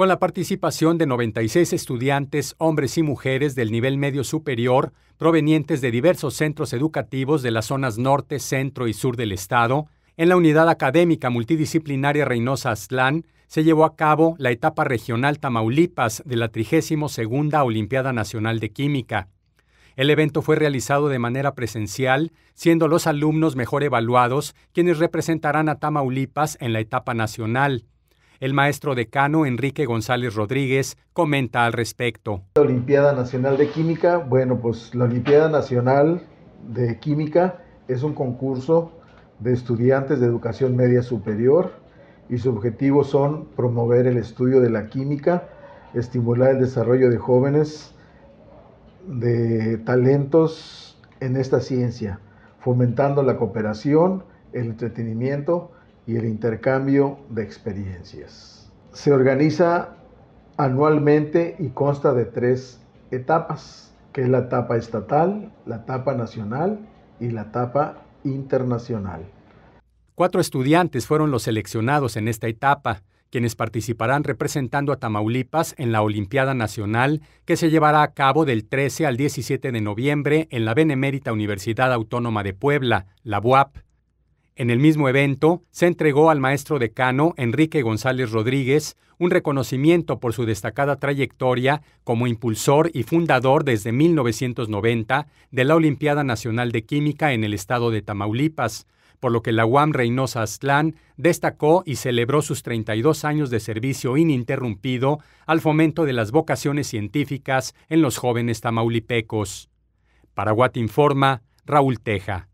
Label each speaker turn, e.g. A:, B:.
A: con la participación de 96 estudiantes, hombres y mujeres del nivel medio superior, provenientes de diversos centros educativos de las zonas norte, centro y sur del estado, en la unidad académica multidisciplinaria Reynosa Aztlán se llevó a cabo la etapa regional Tamaulipas de la 32 Olimpiada Nacional de Química. El evento fue realizado de manera presencial, siendo los alumnos mejor evaluados quienes representarán a Tamaulipas en la etapa nacional. El maestro decano Enrique González Rodríguez comenta al respecto.
B: La Olimpiada Nacional de Química, bueno, pues la Olimpiada Nacional de Química es un concurso de estudiantes de educación media superior y su objetivo son promover el estudio de la química, estimular el desarrollo de jóvenes de talentos en esta ciencia, fomentando la cooperación, el entretenimiento y el intercambio de experiencias. Se organiza anualmente y consta de tres etapas, que es la etapa estatal, la etapa nacional y la etapa internacional.
A: Cuatro estudiantes fueron los seleccionados en esta etapa, quienes participarán representando a Tamaulipas en la Olimpiada Nacional que se llevará a cabo del 13 al 17 de noviembre en la Benemérita Universidad Autónoma de Puebla, la UAP. En el mismo evento, se entregó al maestro decano Enrique González Rodríguez un reconocimiento por su destacada trayectoria como impulsor y fundador desde 1990 de la Olimpiada Nacional de Química en el estado de Tamaulipas, por lo que la UAM Reynosa Aztlán destacó y celebró sus 32 años de servicio ininterrumpido al fomento de las vocaciones científicas en los jóvenes tamaulipecos. Paraguat Informa, Raúl Teja.